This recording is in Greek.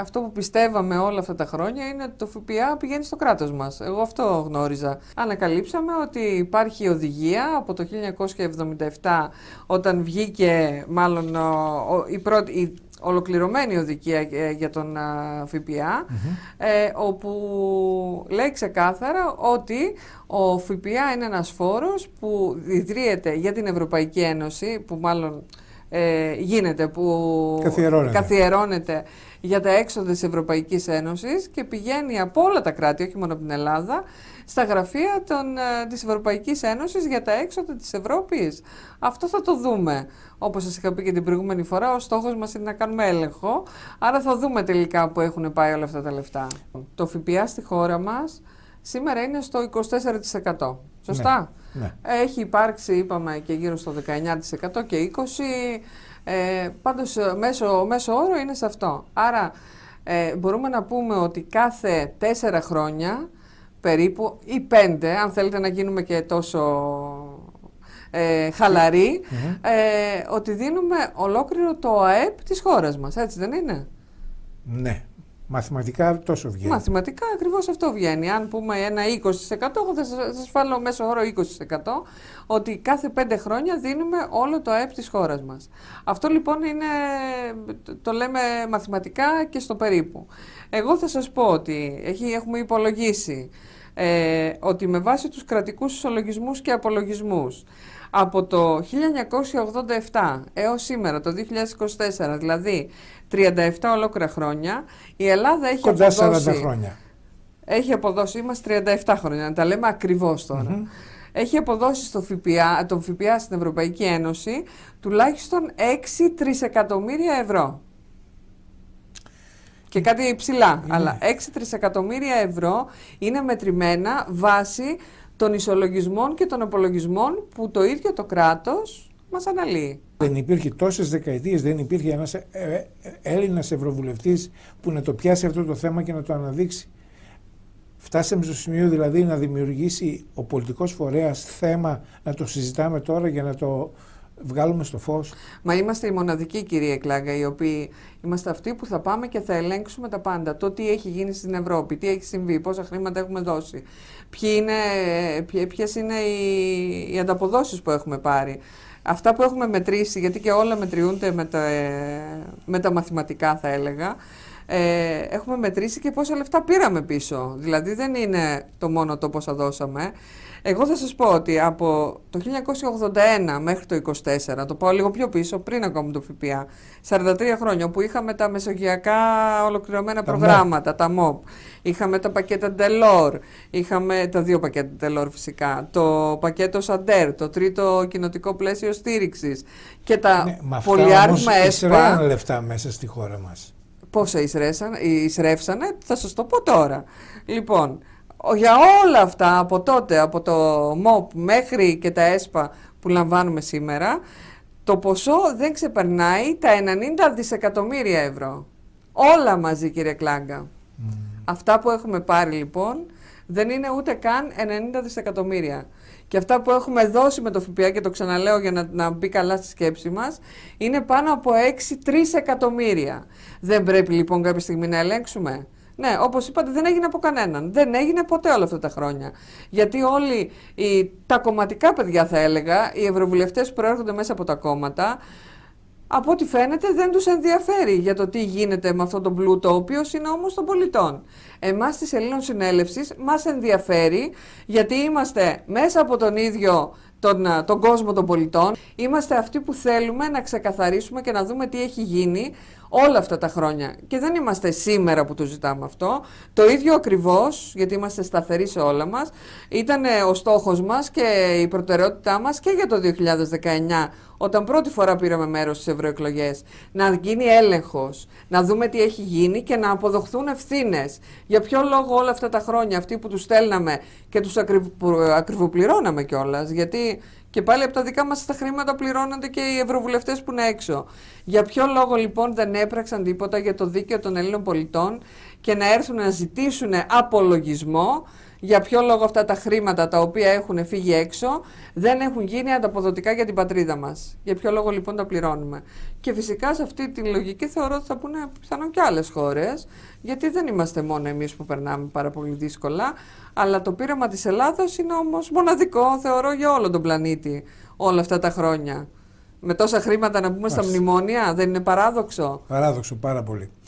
αυτό που πιστεύαμε όλα αυτά τα χρόνια είναι ότι το ΦΠΑ πηγαίνει στο κράτος μας. Εγώ αυτό γνώριζα. Ανακαλύψαμε ότι υπάρχει οδηγία από το 1977 όταν βγήκε μάλλον η πρώτη. Η ολοκληρωμένη οδηγία ε, για τον ΦΠΑ, ε, όπου λέει ξεκάθαρα ότι ο ΦΠΑ είναι ένας φόρος που ιδρύεται για την Ευρωπαϊκή Ένωση, που μάλλον ε, γίνεται, που καθιερώνεται για τα έξοδα της Ευρωπαϊκής Ένωσης και πηγαίνει από όλα τα κράτη, όχι μόνο από την Ελλάδα, στα γραφεία τη ε, της Ευρωπαϊκής Ένωσης για τα έξοδα της Ευρώπης. Αυτό θα το δούμε. Όπως σας είχα πει και την προηγούμενη φορά, ο στόχος μας είναι να κάνουμε έλεγχο, άρα θα δούμε τελικά που έχουν πάει όλα αυτά τα λεφτά. Το ΦΠΑ στη χώρα μας σήμερα είναι στο 24%. Σωστά. Ναι, ναι, Έχει υπάρξει, είπαμε, και γύρω στο 19% και 20%. Ε, πάντως, ε, μέσο, μέσο όρο είναι σε αυτό. Άρα, ε, μπορούμε να πούμε ότι κάθε τέσσερα χρόνια, περίπου, ή πέντε, αν θέλετε να γίνουμε και τόσο ε, χαλαροι ότι δίνουμε ολόκληρο το ΑΕΠ της χώρας μας. Έτσι δεν είναι? Ναι. Μαθηματικά τόσο βγαίνει. Μαθηματικά ακριβώς αυτό βγαίνει. Αν πούμε ένα 20%, εγώ θα σας βάλω μέσο όρο 20%, ότι κάθε πέντε χρόνια δίνουμε όλο το ΑΕΠ της χώρας μας. Αυτό λοιπόν είναι, το λέμε μαθηματικά και στο περίπου. Εγώ θα σας πω ότι έχουμε υπολογίσει ε, ότι με βάση τους κρατικούς ισολογισμούς και απολογισμούς από το 1987 έως σήμερα, το 2024, δηλαδή 37 ολόκληρα χρόνια, η Ελλάδα έχει Κοντά αποδώσει... 40 χρόνια. Έχει αποδώσει, είμαστε 37 χρόνια, να τα λέμε ακριβώς τώρα. έχει αποδώσει στο ΦΠΑ, τον ΦΠΑ στην Ευρωπαϊκή Ένωση τουλάχιστον 6 τρισεκατομμύρια ευρώ. Και κάτι υψηλά, αλλά 6 τρισεκατομμύρια ευρώ είναι μετρημένα βάσει των ισολογισμών και των απολογισμών που το ίδιο το κράτος μας αναλύει. Δεν υπήρχε τόσες δεκαετίες, δεν υπήρχε ένας ε, ε, Έλληνας Ευρωβουλευτής που να το πιάσει αυτό το θέμα και να το αναδείξει. Φτάσαμε στο σημείο δηλαδή να δημιουργήσει ο πολιτικός φορέας θέμα να το συζητάμε τώρα για να το βγάλουμε στο φως. Μα είμαστε οι μοναδικοί κυρία Κλάγκα οι οποίοι είμαστε αυτοί που θα πάμε και θα ελέγξουμε τα πάντα. Το τι έχει γίνει στην Ευρώπη, τι έχει συμβεί, πόσα χρήματα έχουμε δώσει, ποιε είναι, ε, ποιες είναι οι, οι ανταποδόσεις που έχουμε πάρει. Αυτά που έχουμε μετρήσει, γιατί και όλα μετριούνται με τα, ε, με τα μαθηματικά θα έλεγα, ε, έχουμε μετρήσει και πόσα λεφτά πήραμε πίσω. Δηλαδή δεν είναι το μόνο το πόσα δώσαμε. Εγώ θα σας πω ότι από το 1981 μέχρι το 24, το πάω λίγο πιο πίσω, πριν ακόμα το ΦΠΑ, 43 χρόνια που είχαμε τα μεσογειακά ολοκληρωμένα προγράμματα, τα ΜΟΠ, είχαμε τα πακέτα Delor, είχαμε τα δύο πακέτα Delor φυσικά, το πακέτο Σαντέρ, το τρίτο κοινοτικό πλαίσιο στήριξης και τα ναι, πολυάριθμα ΕΣΠΑ. λεφτά μέσα στη χώρα μας πόσα εισρεύσανε, θα σας το πω τώρα. Λοιπόν, για όλα αυτά από τότε, από το ΜΟΠ μέχρι και τα ΕΣΠΑ που λαμβάνουμε σήμερα, το ποσό δεν ξεπερνάει τα 90 δισεκατομμύρια ευρώ. Όλα μαζί κύριε Κλάγκα. Αυτά που έχουμε πάρει λοιπόν δεν είναι ούτε καν 90 δισεκατομμύρια και αυτά που έχουμε δώσει με το ΦΠΑ και το ξαναλέω για να, να μπει καλά στη σκέψη μας είναι πάνω από 6-3 εκατομμύρια. Δεν πρέπει λοιπόν κάποια στιγμή να ελέγξουμε. Ναι, όπως είπατε, δεν έγινε από κανέναν. Δεν έγινε ποτέ όλα αυτά τα χρόνια. Γιατί όλοι οι, τα κομματικά παιδιά, θα έλεγα, οι ευρωβουλευτές που προέρχονται μέσα από τα κόμματα, από ό,τι φαίνεται δεν τους ενδιαφέρει για το τι γίνεται με αυτόν τον πλούτο, ο οποίος είναι όμως των πολιτών. Εμάς της Ελλήνων Συνέλευσης μας ενδιαφέρει γιατί είμαστε μέσα από τον ίδιο τον, ε, τον κόσμο των πολιτών. Είμαστε αυτοί που θέλουμε να ξεκαθαρίσουμε και να δούμε τι έχει γίνει, όλα αυτά τα χρόνια. Και δεν είμαστε σήμερα που το ζητάμε αυτό. Το ίδιο ακριβώς, γιατί είμαστε σταθεροί σε όλα μας, ήταν ε, ο στόχος μας και η προτεραιότητά μας και για το 2019, όταν πρώτη φορά πήραμε μέρος στις ευρωεκλογές. να γίνει έλεγχος, να δούμε τι έχει γίνει και να αποδοχθούν ευθύνες. Για ποιο λόγο όλα αυτά τα χρόνια, αυτοί που τους στέλναμε και τους ακριβοπληρώναμε κιόλας, γιατί και πάλι από τα δικά μας τα χρήματα πληρώνονται και οι ευρωβουλευτές που είναι έξω. Για ποιο λόγο λοιπόν δεν έπραξαν τίποτα για το δίκαιο των Ελλήνων πολιτών και να έρθουν να ζητήσουν απολογισμό για ποιο λόγο αυτά τα χρήματα τα οποία έχουν φύγει έξω δεν έχουν γίνει ανταποδοτικά για την πατρίδα μας. Για ποιο λόγο λοιπόν τα πληρώνουμε. Και φυσικά σε αυτή τη λογική θεωρώ ότι θα πούνε πιθανόν και άλλες χώρες, γιατί δεν είμαστε μόνο εμείς που περνάμε πάρα πολύ δύσκολα, αλλά το πείραμα της Ελλάδα είναι όμως μοναδικό, θεωρώ, για όλο τον πλανήτη όλα αυτά τα χρόνια. Με τόσα χρήματα να μπούμε στα μνημόνια, δεν είναι παράδοξο. Παράδοξο, πάρα πολύ.